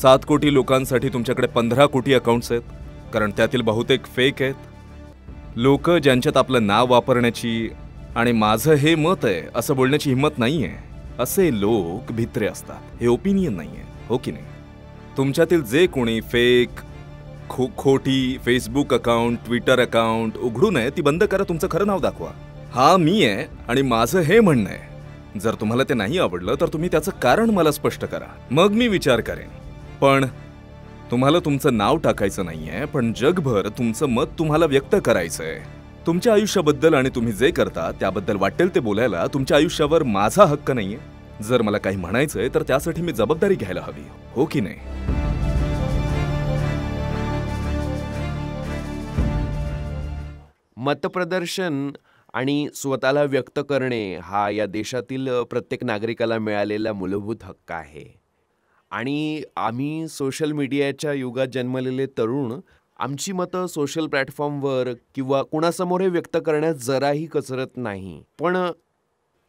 सात कोटी लोकांसाठी तुमच्याकडे पंधरा कोटी अकाउंट्स आहेत कारण त्यातील बहुतेक फेक आहेत लोक ज्यांच्यात आपलं नाव वापरण्याची आणि माझं हे मत आहे असं बोलण्याची हिंमत नाही आहे असे लोक भित्रे असतात हे ओपिनियन नाही आहे हो की नाही तुमच्यातील जे कोणी फेक खो खोटी फेसबुक अकाउंट ट्विटर अकाउंट उघडू नये ती बंद करा तुमचं खरं नाव दाखवा हा मी आहे आणि माझं हे म्हणणं आहे जर तुम्हाला ते नाही आवडलं तर तुम्ही त्याचं कारण मला स्पष्ट करा मग मी विचार करेन पण तुम्हाला तुमचं नाव टाकायचं नाही आहे पण जगभर तुमचं मत तुम्हाला व्यक्त करायचं आहे तुमच्या आयुष्याबद्दल आणि तुम्ही जे करता त्याबद्दल वाटेल ते बोलायला तुमच्या आयुष्यावर माझा हक्क नाही आहे जर मला काही म्हणायचंय तर त्यासाठी मी जबाबदारी घ्यायला हवी हो की नाही मतप्रदर्शन आणि स्वतःला व्यक्त करणे हा या देशातील प्रत्येक नागरिकाला मिळालेला मूलभूत हक्क आहे आणि आम्ही सोशल मीडियाच्या युगात जन्मलेले तरुण आमची मतं सोशल प्लॅटफॉर्मवर किंवा कुणासमोर हे व्यक्त करण्यात जराही कचरत नाही पण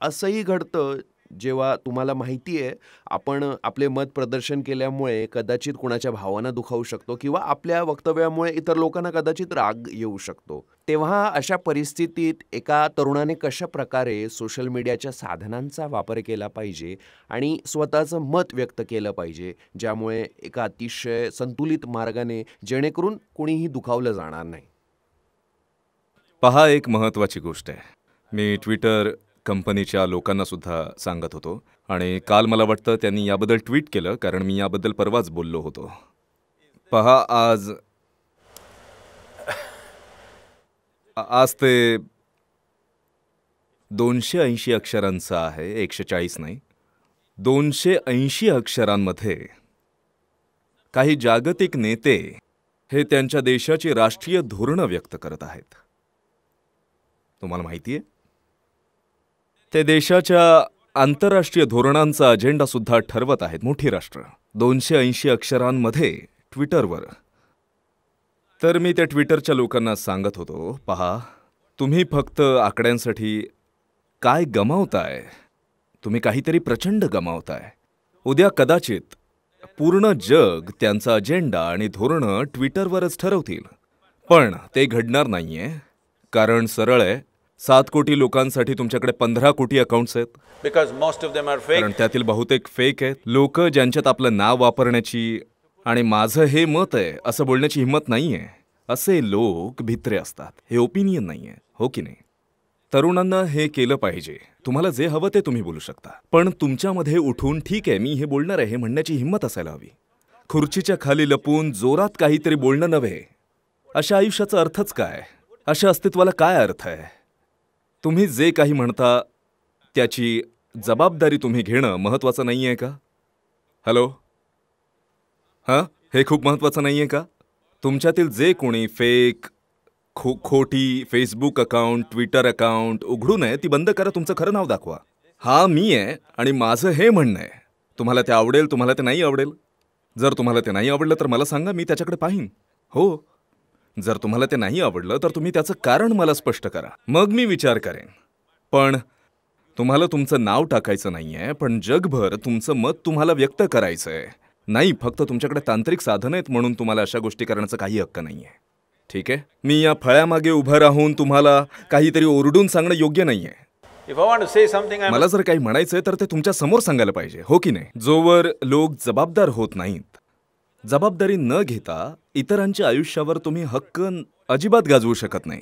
असंही घडतं जेव्हा तुम्हाला माहिती आहे आपण आपले मत प्रदर्शन केल्यामुळे कदाचित कुणाच्या भावना दुखावू शकतो किंवा आपल्या वक्तव्यामुळे इतर लोकांना कदाचित राग येऊ शकतो तेव्हा अशा परिस्थितीत एका तरुणाने कशा प्रकारे सोशल मीडियाच्या साधनांचा वापर केला पाहिजे आणि स्वतःचं मत व्यक्त केलं पाहिजे ज्यामुळे एका अतिशय संतुलित मार्गाने जेणेकरून कुणीही दुखावलं जाणार नाही पहा एक महत्त्वाची गोष्ट आहे मी ट्विटर कंपनीच्या लोकांना सुद्धा सांगत होतो आणि काल मला वाटतं त्यांनी याबद्दल ट्विट केलं कारण मी याबद्दल परवाच बोललो होतो पहा आज आज ते दोनशे ऐंशी अक्षरांचं आहे एकशे चाळीस नाही दोनशे ऐंशी अक्षरांमध्ये काही जागतिक नेते हे त्यांच्या देशाची राष्ट्रीय धोरणं व्यक्त करत आहेत तुम्हाला माहिती आहे ते देशाच्या आंतरराष्ट्रीय धोरणांचा अजेंडा सुद्धा ठरवत आहेत मोठी राष्ट्र दोनशे ऐंशी अक्षरांमध्ये ट्विटरवर तर मी त्या ट्विटरच्या लोकांना सांगत होतो पहा तुम्ही फक्त आकड्यांसाठी काय गमावताय तुम्ही काहीतरी प्रचंड गमावताय उद्या कदाचित पूर्ण जग त्यांचा अजेंडा आणि धोरणं ट्विटरवरच ठरवतील पण ते घडणार नाहीये कारण सरळ आहे सात कोटी लोकांसाठी तुमच्याकडे पंधरा कोटी अकाउंट्स आहेत because most of them are fake त्यातील बहुतेक फेक आहेत लोक ज्यांच्यात आपलं नाव वापरण्याची आणि माझं हे मत आहे असं बोलण्याची हिंमत नाही असे लोक भित्रे असतात हे ओपिनियन नाही हो की नाही तरुणांना हे केलं पाहिजे तुम्हाला जे हवं ते तुम्ही बोलू शकता पण तुमच्यामध्ये उठून ठीक आहे मी हे बोलणार आहे हे म्हणण्याची हिंमत असायला हवी खुर्चीच्या खाली लपून जोरात काहीतरी बोलणं नव्हे अशा आयुष्याचा अर्थच काय अशा अस्तित्वाला काय अर्थ आहे तुम्ही जे काही म्हणता त्याची जबाबदारी तुम्ही घेणं महत्त्वाचं नाही आहे का हॅलो हां हे खूप महत्त्वाचं नाही आहे का तुमच्यातील जे कोणी फेक खो खोटी फेसबुक अकाउंट ट्विटर अकाउंट उघडू नये ती बंद करा तुमचं खरं नाव दाखवा हा मी आहे आणि माझं हे म्हणणं आहे तुम्हाला ते आवडेल तुम्हाला ते नाही आवडेल जर तुम्हाला ते नाही आवडलं तर मला सांगा मी त्याच्याकडे पाहीन हो जर तुम्हाला ते नाही आवडलं तर तुम्ही त्याचं कारण मला स्पष्ट करा मग मी विचार करेन पण तुम्हाला तुमचं नाव टाकायचं नाही आहे पण जगभर तुमचं मत तुम्हाला व्यक्त करायचं आहे नाही फक्त तुमच्याकडे तांत्रिक साधनं आहेत म्हणून तुम्हाला अशा गोष्टी करण्याचा काही हक्क नाही आहे ठीक आहे मी या फळ्यामागे उभं राहून तुम्हाला काहीतरी ओरडून सांगणं योग्य नाही मला जर काही म्हणायचंय तर ते तुमच्या समोर सांगायला पाहिजे हो की नाही जोवर लोक जबाबदार होत नाहीत जबाबदारी न घेता इतरांच्या आयुष्यावर तुम्ही हक्क अजिबात गाजवू शकत नाही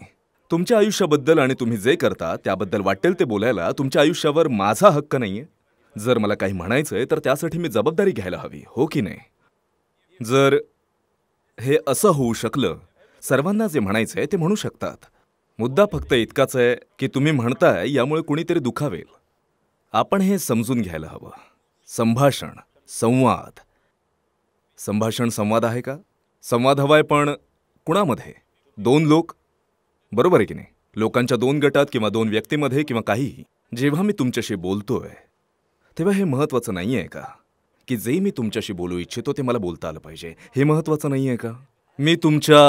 तुमच्या आयुष्याबद्दल आणि तुम्ही जे करता त्याबद्दल वाटेल ते बोलायला तुमच्या आयुष्यावर माझा हक्क नाही आहे जर मला काही म्हणायचं आहे तर त्यासाठी मी जबाबदारी घ्यायला हवी हो की नाही जर हे असं होऊ शकलं सर्वांना जे म्हणायचं आहे ते म्हणू शकतात मुद्दा फक्त इतकाच आहे की तुम्ही म्हणताय यामुळे कुणीतरी दुखावेल आपण हे समजून घ्यायला हवं संभाषण संवाद संभाषण संवाद आहे का संवाद हवा आहे पण कुणामध्ये दोन लोक बरोबर आहे की नाही लोकांच्या दोन गटात किंवा दोन व्यक्तीमध्ये किंवा काहीही जेव्हा मी तुमच्याशी बोलतोय तेव्हा हे महत्त्वाचं नाही आहे का की जे मी तुमच्याशी बोलू इच्छितो ते मला बोलता आलं पाहिजे हे महत्त्वाचं नाही आहे का मी तुमच्या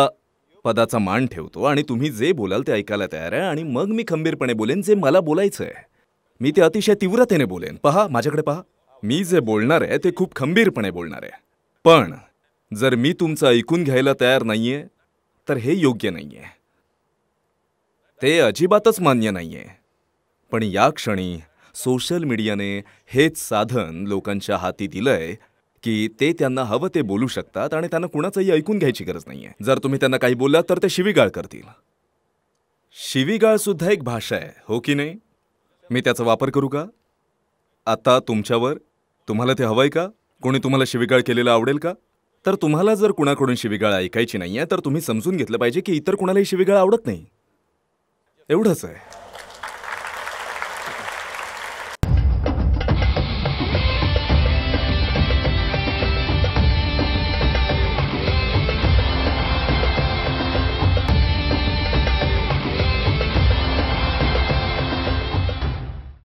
पदाचा मान ठेवतो आणि तुम्ही जे बोलाल ते ऐकायला तयार आहे आणि मग मी खंबीरपणे बोलेन जे मला बोलायचं आहे मी ते अतिशय तीव्रतेने बोलेन पहा माझ्याकडे पहा मी जे बोलणार आहे ते खूप खंबीरपणे बोलणार आहे पण जर मी तुमचं ऐकून घ्यायला तयार नाहीये तर हे योग्य नाहीये ते अजिबातच मान्य नाहीये पण या क्षणी सोशल मीडियाने हेच साधन लोकांच्या हाती दिलंय की ते त्यांना हवं ते बोलू शकतात आणि त्यांना कुणाचंही ऐकून घ्यायची गरज नाहीये जर तुम्ही त्यांना काही बोललात तर ते शिवीगाळ करतील शिवीगाळ सुद्धा एक भाषा आहे हो की नाही मी त्याचा वापर करू का आता तुमच्यावर तुम्हाला ते हवंय का कोणी तुम्हाला शिविगाळ केलेला आवडेल का तर तुम्हाला जर कुणाकडून शिविगाळ ऐकायची नाही आहे तर तुम्ही समजून घेतलं पाहिजे की इतर कुणालाही शिविगाळ आवडत नाही एवढंच आहे